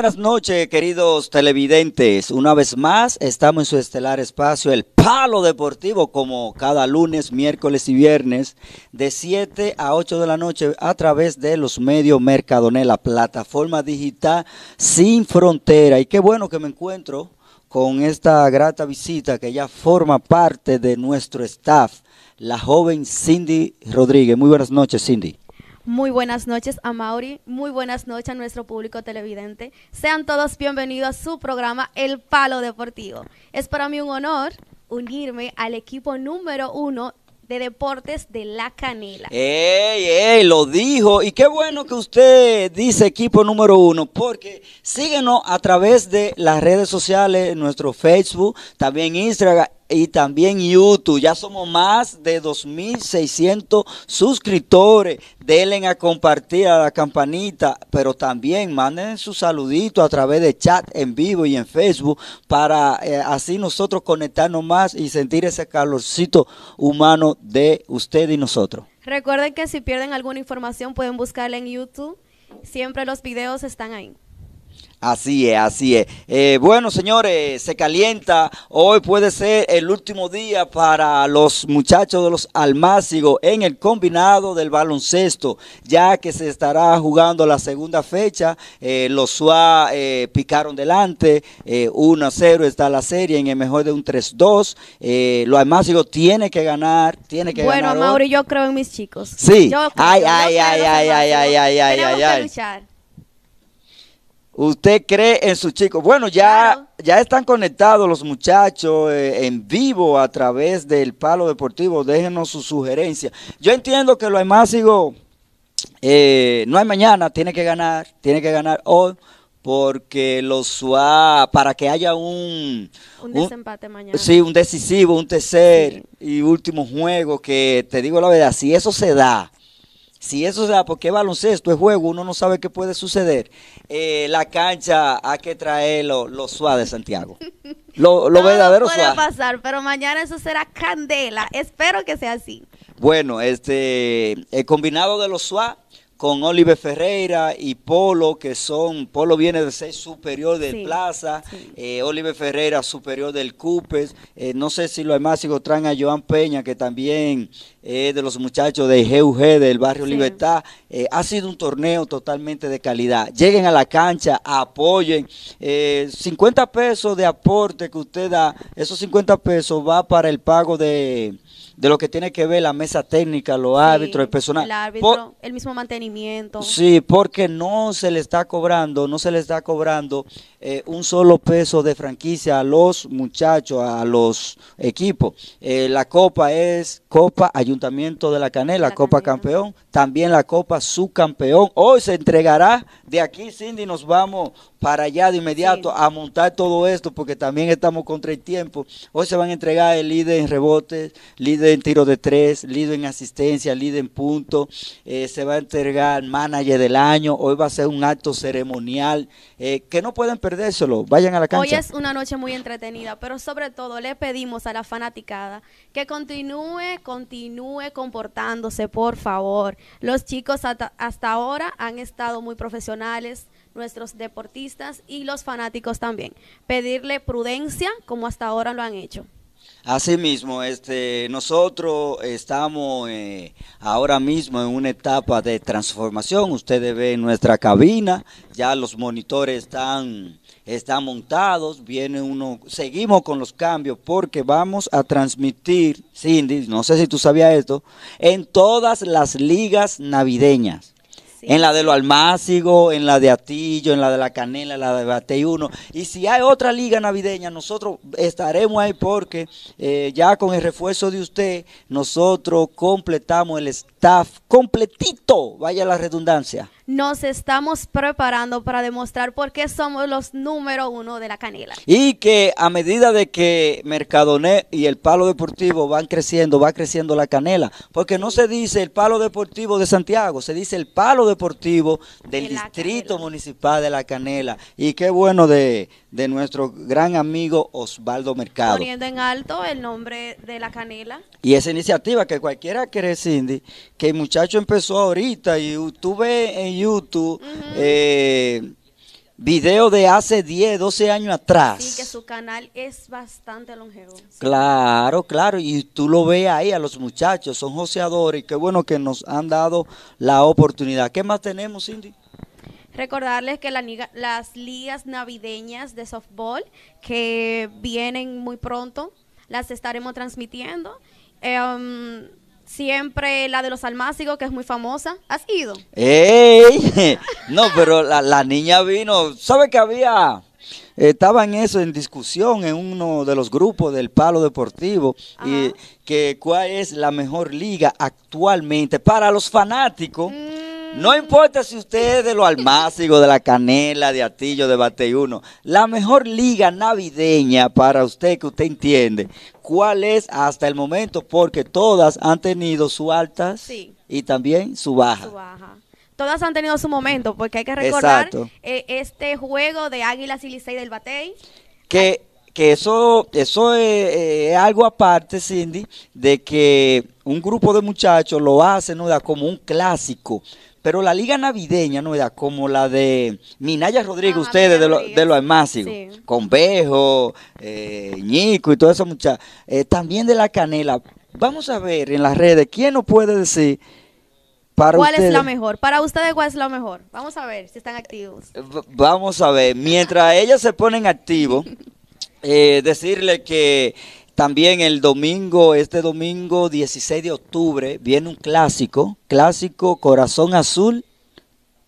Buenas noches, queridos televidentes. Una vez más, estamos en su estelar espacio, el Palo Deportivo, como cada lunes, miércoles y viernes, de 7 a 8 de la noche, a través de los medios Mercadoné, la plataforma digital sin frontera. Y qué bueno que me encuentro con esta grata visita que ya forma parte de nuestro staff, la joven Cindy Rodríguez. Muy buenas noches, Cindy. Muy buenas noches a Mauri, muy buenas noches a nuestro público televidente. Sean todos bienvenidos a su programa El Palo Deportivo. Es para mí un honor unirme al equipo número uno de deportes de La Canela. ¡Ey, ey! Lo dijo. Y qué bueno que usted dice equipo número uno, porque síguenos a través de las redes sociales, nuestro Facebook, también Instagram, y también YouTube. Ya somos más de 2.600 suscriptores. Denle a compartir a la campanita, pero también manden su saludito a través de chat en vivo y en Facebook para eh, así nosotros conectarnos más y sentir ese calorcito humano de usted y nosotros. Recuerden que si pierden alguna información pueden buscarla en YouTube. Siempre los videos están ahí. Así es, así es. Eh, bueno, señores, se calienta. Hoy puede ser el último día para los muchachos de los Almácigos en el combinado del baloncesto, ya que se estará jugando la segunda fecha. Eh, los SUA eh, picaron delante, 1 a 0 está la serie en el mejor de un 3-2. los Almácigos tiene que ganar, tiene que bueno, ganar. Bueno, Mauri, yo creo en mis chicos. Sí. Yo, ay, ay, ay, ay, ay, ay, ay, ay, Usted cree en su chico? Bueno, ya, ya están conectados los muchachos eh, en vivo a través del Palo Deportivo. Déjenos su sugerencia. Yo entiendo que lo más sigo. Eh, no hay mañana, tiene que ganar, tiene que ganar hoy porque los SUA, para que haya un... Un desempate mañana. Sí, un decisivo, un tercer y último juego, que te digo la verdad, si eso se da, si eso sea porque baloncesto, es juego, uno no sabe qué puede suceder. Eh, la cancha ha que traer los lo de Santiago. Lo, lo verdadero puede pasar, pero mañana eso será candela. Espero que sea así. Bueno, este, el combinado de los suave con Oliver Ferreira y Polo, que son, Polo viene de ser superior del Plaza, eh, Oliver Ferreira superior del Cupes, eh, no sé si lo demás lo traen a Joan Peña, que también es de los muchachos de GUG, del barrio Libertad, eh, ha sido un torneo totalmente de calidad. Lleguen a la cancha, apoyen, 50 pesos de aporte que usted da, esos 50 pesos va para el pago de de lo que tiene que ver la mesa técnica, los árbitros, el personal. El árbitro, el mismo mantenimiento. Sí, porque no se le está cobrando, no se le está cobrando eh, un solo peso de franquicia a los muchachos, a los equipos. Eh, la copa es Copa Ayuntamiento de la Canela, Copa Campeón, también la Copa Subcampeón. Hoy se entregará de aquí, Cindy, nos vamos para allá de inmediato a montar todo esto porque también estamos contra el tiempo. Hoy se van a entregar el líder en rebotes, líder en tiro de tres, líder en asistencia, líder en punto. Eh, se va a entregar manager del año. Hoy va a ser un acto ceremonial que no pueden perder Vayan a la cancha. Hoy es una noche muy entretenida, pero sobre todo le pedimos a la fanaticada que continúe, continúe comportándose, por favor. Los chicos hasta ahora han estado muy profesionales nuestros deportistas y los fanáticos también. Pedirle prudencia como hasta ahora lo han hecho. Asimismo, este, nosotros estamos eh, ahora mismo en una etapa de transformación. Ustedes ven nuestra cabina, ya los monitores están, están montados, viene uno, seguimos con los cambios porque vamos a transmitir, Cindy, no sé si tú sabías esto, en todas las ligas navideñas en la de lo almácigo en la de Atillo, en la de la Canela, en la de Bateyuno. Y si hay otra liga navideña, nosotros estaremos ahí porque eh, ya con el refuerzo de usted, nosotros completamos el, Está completito, vaya la redundancia. Nos estamos preparando para demostrar por qué somos los número uno de la canela. Y que a medida de que Mercadonet y el Palo Deportivo van creciendo, va creciendo la canela. Porque no se dice el Palo Deportivo de Santiago, se dice el Palo Deportivo del Distrito Municipal de la Canela. Y qué bueno de, de nuestro gran amigo Osvaldo Mercado. Poniendo en alto el nombre de la canela. Y esa iniciativa que cualquiera cree, Cindy, que el muchacho empezó ahorita y tú ves en YouTube eh, Videos de hace 10, 12 años atrás. Sí, que su canal es bastante longevo. Claro, claro, y tú lo ves ahí a los muchachos, son joseadores, qué bueno que nos han dado la oportunidad. ¿Qué más tenemos, Cindy? Recordarles que la las ligas navideñas de softball que vienen muy pronto, las estaremos transmitiendo. Em, siempre la de los almácigos, que es muy famosa. ¿Has ido? No, pero la, niña vino. ¿Sabe que había? Estaba en eso, en discusión en uno de los grupos del Palo Deportivo, y que cuál es la mejor liga actualmente para los fanáticos. Mm. No importa si usted es de lo almácigos, de la canela, de atillo, de uno. La mejor liga navideña para usted que usted entiende. ¿Cuál es hasta el momento? Porque todas han tenido su altas y también su baja. baja todas han tenido su momento, porque hay que recordar eh, este juego de Águilas y del Batey. Que, que eso, eso eh, eh, es, algo aparte, Cindy, de que un grupo de muchachos lo hacen como un clásico. Pero la liga navideña, ¿no? Era como la de Minaya Rodríguez, ah, ustedes de, de los almácigos, Convejo, eh, Ñico y todo eso, mucha eh, también de la canela. Vamos a ver en las redes, ¿quién nos puede decir para ¿Cuál es la mejor? Para ustedes, ¿cuál es la mejor? Vamos a ver si están activos. Eh, vamos a ver. Mientras ellas se ponen activos, eh, decirle que también el domingo, este domingo 16 de octubre, viene un clásico, clásico Corazón Azul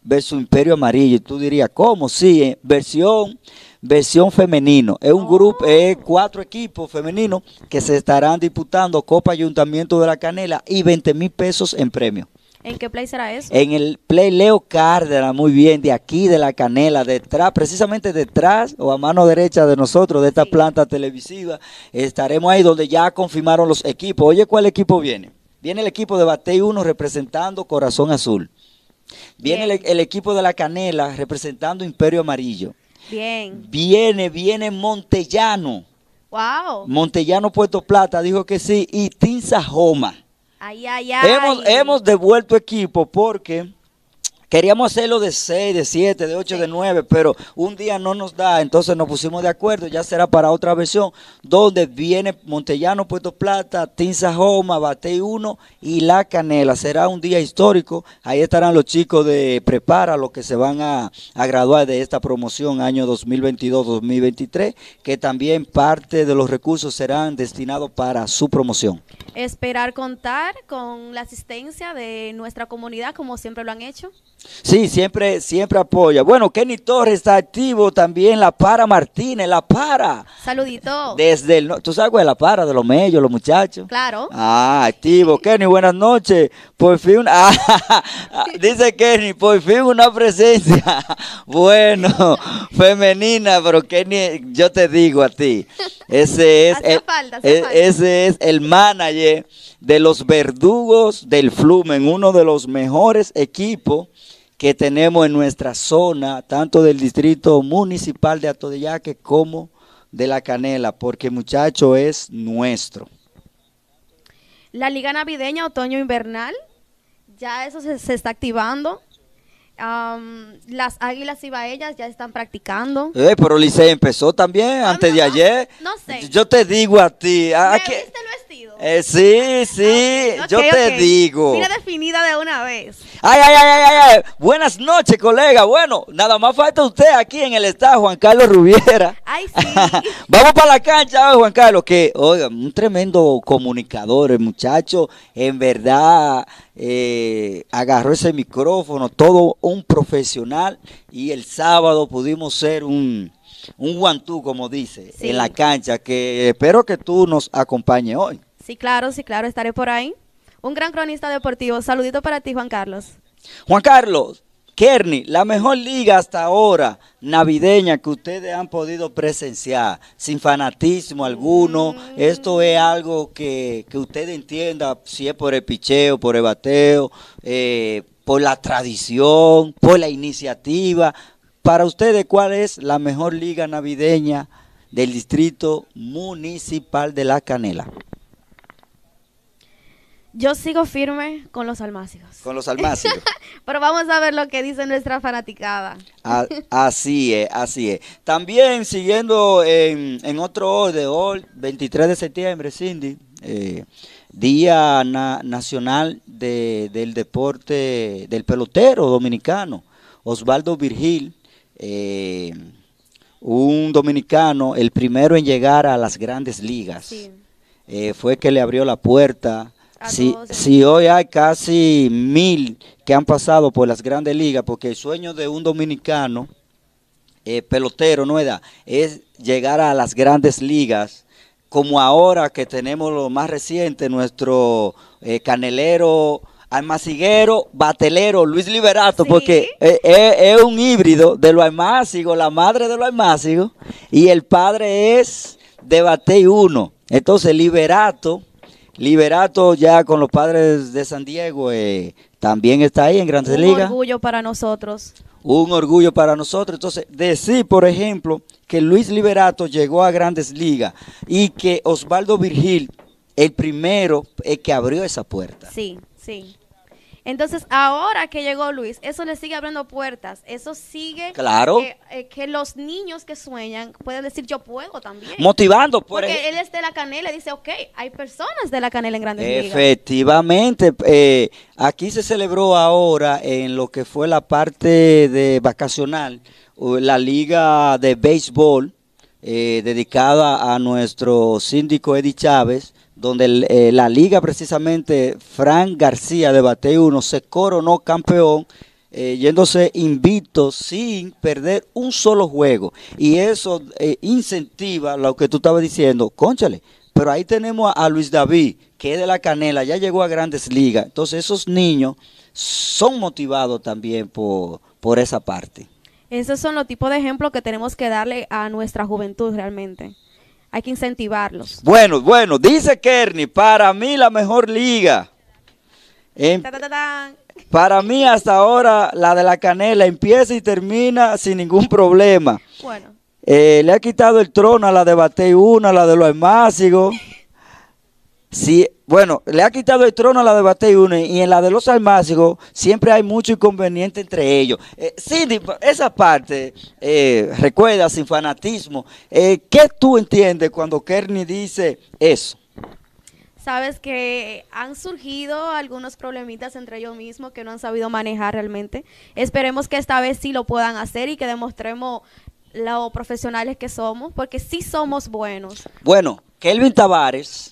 versus Imperio Amarillo. Y tú dirías, ¿cómo? Sí, eh, versión, versión femenino. Es un grupo, es cuatro equipos femeninos que se estarán disputando Copa Ayuntamiento de la Canela y 20 mil pesos en premio. ¿En qué play será eso? En el play Leo Cárdenas, muy bien, de aquí, de la canela, detrás, precisamente detrás o a mano derecha de nosotros, de esta planta televisiva, estaremos ahí donde ya confirmaron los equipos. Oye, ¿cuál equipo viene? Viene el equipo de Batey 1 representando Corazón Azul. Viene el, equipo de la Canela representando Imperio Amarillo. Bien. Viene, viene Montellano. Wow. Montellano Puerto Plata dijo que sí. Y Tinza Joma. Hemos, hemos devuelto equipo porque Queríamos hacerlo de 6, de 7, de 8, de 9, pero un día no nos da, entonces nos pusimos de acuerdo, ya será para otra versión, donde viene Montellano, Puerto Plata, Tinza Homa, Batey 1 y La Canela. Será un día histórico, ahí estarán los chicos de Prepara, los que se van a, a graduar de esta promoción año 2022-2023, que también parte de los recursos serán destinados para su promoción. Esperar contar con la asistencia de nuestra comunidad, como siempre lo han hecho. Sí, siempre, siempre apoya. Bueno, Kenny Torres está activo también, la para Martínez, la para. Saludito. Desde el, ¿tú sabes cuál es la para de los medios, los muchachos? Claro. Ah, activo. Kenny, buenas noches. Por fin, ah, dice Kenny, por fin una presencia, bueno, femenina, pero Kenny, yo te digo a ti, ese es, e, ese es el manager de los verdugos del Flumen, uno de los mejores equipos que tenemos en nuestra zona, tanto del distrito municipal de que como de La Canela, porque muchacho es nuestro. La Liga Navideña Otoño-Invernal, ya eso se, está activando. las águilas y baellas ya están practicando. Eh, pero Licey empezó también ah, antes de ayer. No Yo te digo a ti. ¿a que eh, sí, sí, yo te digo. Mira definida de una vez. Ay, ay, ay, ay, ay. Buenas noches, colega. Bueno, nada más falta usted aquí en el estado, Juan Carlos Rubiera. Ay, sí. Vamos para la cancha, Juan Carlos, que, oiga, un tremendo comunicador, el eh, muchacho, en verdad, eh, agarró ese micrófono, todo un profesional, y el sábado pudimos ser un un guantú, como dice, en la cancha, que espero que tú nos acompañes hoy. Sí, claro, sí, claro, estaré por ahí. Un gran cronista deportivo. Saludito para ti, Juan Carlos. Juan Carlos, Kerny, la mejor liga hasta ahora navideña que ustedes han podido presenciar, sin fanatismo alguno. Mm. Esto es algo que, que usted entienda, si es por el picheo, por el bateo, eh, por la tradición, por la iniciativa. Para ustedes, ¿cuál es la mejor liga navideña del Distrito Municipal de La Canela? Yo sigo firme con los almácigos. Con los almácigos. Pero vamos a ver lo que dice nuestra fanaticada. así es, así es. También siguiendo en, otro de hoy 23 de septiembre, Cindy, eh, Día Nacional del Deporte del Pelotero Dominicano, Osvaldo Virgil. Eh, un dominicano, el primero en llegar a las grandes ligas, eh, fue que le abrió la puerta si, hoy hay casi mil que han pasado por las grandes ligas, porque el sueño de un dominicano, eh, pelotero, no es llegar a las grandes ligas, como ahora que tenemos lo más reciente, nuestro eh, canelero almaciguero, batelero, Luis Liberato, porque eh, es, un híbrido de lo almácigo, la madre de lo almácigo, y el padre es de Batey 1. Entonces, Liberato Liberato ya con los padres de San Diego eh, también está ahí en Grandes Ligas. Un orgullo para nosotros. Un orgullo para nosotros. Entonces, decir, por ejemplo, que Luis Liberato llegó a Grandes Ligas y que Osvaldo Virgil, el primero, es eh, que abrió esa puerta. Sí, sí. Entonces, ahora que llegó Luis, eso le sigue abriendo puertas, eso sigue claro. Eh, eh, que, los niños que sueñan pueden decir yo puedo también. Motivando. Por Porque él es de la canela y dice, ok, hay personas de la canela en grandes Efectivamente, Eh, aquí se celebró ahora en lo que fue la parte de vacacional, la liga de béisbol eh, dedicada a nuestro síndico Eddie Chávez donde eh, la liga precisamente, Frank García de uno se coronó campeón eh, yéndose invicto sin perder un solo juego. Y eso eh, incentiva lo que tú estabas diciendo. Conchale, pero ahí tenemos a, Luis David, que es de la canela, ya llegó a grandes ligas. Entonces esos niños son motivados también por, por esa parte. Esos son los tipos de ejemplos que tenemos que darle a nuestra juventud realmente. Hay que incentivarlos. Bueno, bueno, dice Kerny, para mí la mejor liga. Em, para mí hasta ahora la de la canela empieza y termina sin ningún problema. Bueno. Eh, le ha quitado el trono a la de Batey 1, a la de los Hermácigos. Sí bueno, le ha quitado el trono a la de Bateyune y en la de los almácigos siempre hay mucho inconveniente entre ellos. Eh, Cindy, esa parte, eh, recuerda, sin fanatismo, eh, ¿qué tú entiendes cuando Kearney dice eso? Sabes que han surgido algunos problemitas entre ellos mismos que no han sabido manejar realmente. Esperemos que esta vez sí lo puedan hacer y que demostremos lo profesionales que somos, porque sí somos buenos. Bueno, Kelvin Tavares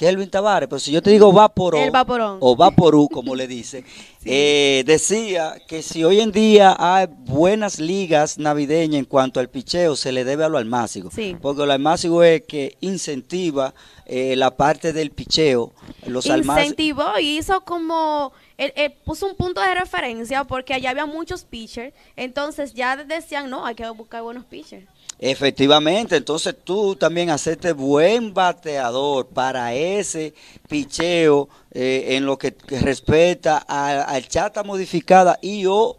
Kelvin Tavares, pero si yo te digo Vaporón, o Vaporú, como le dice, eh, decía que si hoy en día hay buenas ligas navideñas en cuanto al picheo, se le debe a lo almácigo. Porque lo almácigo es que incentiva eh, la parte del picheo. Los Incentivó y hizo como eh, puso un punto de referencia porque allá había muchos pitchers, entonces ya decían, no, hay que buscar buenos pitchers. Efectivamente, entonces tú también hacerte buen bateador para ese picheo eh, en lo que respecta al chata modificada y o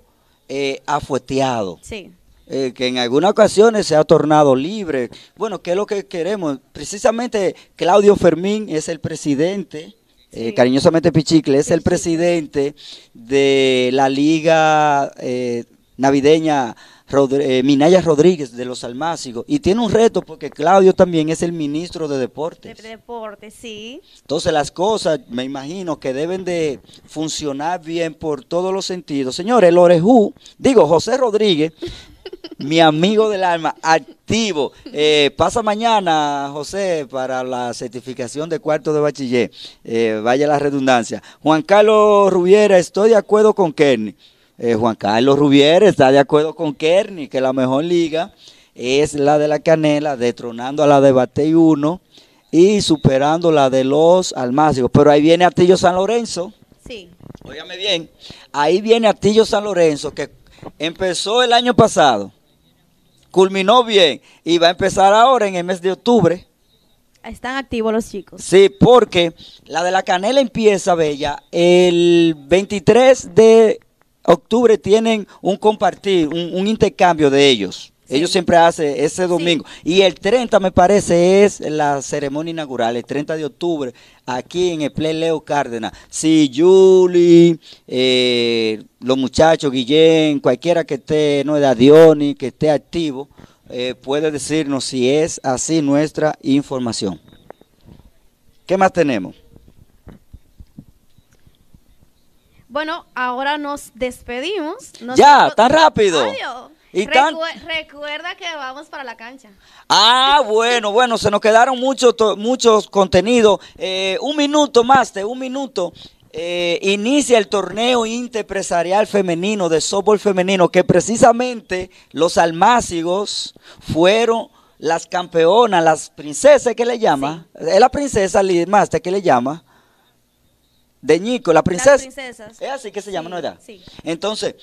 eh, afueteado. Sí. Eh, que en algunas ocasiones se ha tornado libre. Bueno, ¿qué es lo que queremos? Precisamente Claudio Fermín es el presidente, eh, cariñosamente Pichicle, es el presidente de la Liga Navideña eh, Minaya Rodríguez de los Almácigos. Y tiene un reto porque Claudio también es el ministro de Deportes. De Deportes, sí. Entonces las cosas, me imagino, que deben de funcionar bien por todos los sentidos. Señores, el digo, José Rodríguez, mi amigo del alma, activo. Eh, pasa mañana, José, para la certificación de cuarto de bachiller. Eh, vaya la redundancia. Juan Carlos Rubiera, estoy de acuerdo con Kenny. Eh, Juan Carlos Rubier está de acuerdo con Kerny, que la mejor liga es la de la Canela, detronando a la de Batey 1 y superando la de los Almácigos. Pero ahí viene Artillo San Lorenzo. Sí. Óigame bien. Ahí viene Artillo San Lorenzo, que empezó el año pasado, culminó bien y va a empezar ahora en el mes de octubre. Están activos los chicos. Sí, porque la de la Canela empieza, Bella, el 23 de octubre tienen un compartir, un, intercambio de ellos. Ellos siempre hacen ese domingo. Y el 30, me parece, es la ceremonia inaugural, el 30 de octubre, aquí en el Play Leo Cárdenas. Si Julie, eh, los muchachos, Guillén, cualquiera que esté, no edad y que esté activo, eh, puede decirnos si es así nuestra información. ¿Qué más tenemos? Bueno, ahora nos despedimos. ya, tan rápido. ¿Y Recuerda que vamos para la cancha. Ah, bueno, bueno, se nos quedaron muchos, muchos contenidos. Eh, un minuto más, de un minuto. Eh, inicia el torneo interpresarial femenino de softball femenino, que precisamente los almácigos fueron las campeonas, las princesas que le llama, es eh, la princesa Lidia que le llama, de Nico, la princesa. Es así que se llama, ¿no Sí. Entonces,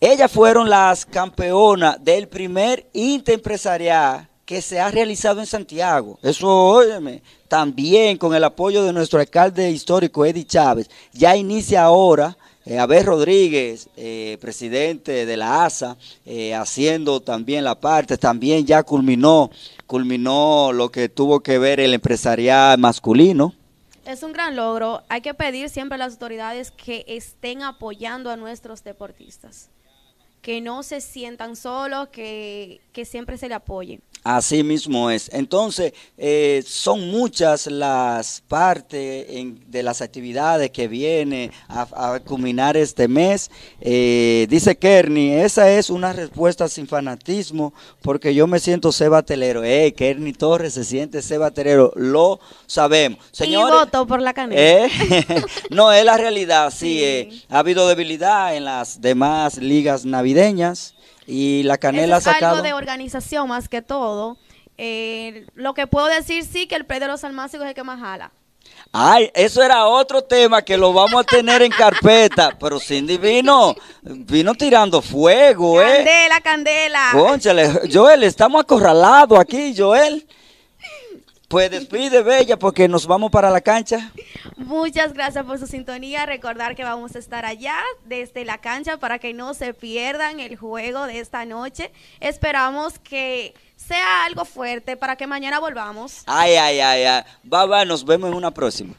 ellas fueron las campeonas del primer interempresarial que se ha realizado en Santiago. Eso, óyeme, también con el apoyo de nuestro alcalde histórico, Eddie Chávez, ya inicia ahora eh, Abel Rodríguez, eh, presidente de la ASA, eh, haciendo también la parte, también ya culminó, culminó lo que tuvo que ver el empresarial masculino, es un gran logro. Hay que pedir siempre a las autoridades que estén apoyando a nuestros deportistas que no se sientan solos, que, siempre se le apoyen Así mismo es. Entonces, eh, son muchas las partes de las actividades que viene a, culminar este mes. Eh, dice Kerny, esa es una respuesta sin fanatismo, porque yo me siento cebaterero. Eh, Kerny Torres se siente cebaterero. lo sabemos. Señor, y voto por la canela. ¿eh? no, es la realidad, sí. ha habido debilidad en las demás ligas navideñas y la canela ha sacado. Algo de organización más que todo. Eh, lo que puedo decir sí que el Pedro de los almácigos es el que más jala. Ay, eso era otro tema que lo vamos a tener en carpeta. Pero Cindy vino, vino tirando fuego, candela, ¿eh? Candela, candela. Conchale, Joel, estamos acorralados aquí, Joel. Pues despide, Bella, porque nos vamos para la cancha. Muchas gracias por su sintonía. Recordar que vamos a estar allá desde la cancha para que no se pierdan el juego de esta noche. Esperamos que sea algo fuerte para que mañana volvamos. Ay, ay, ay, ay. va, nos vemos en una próxima.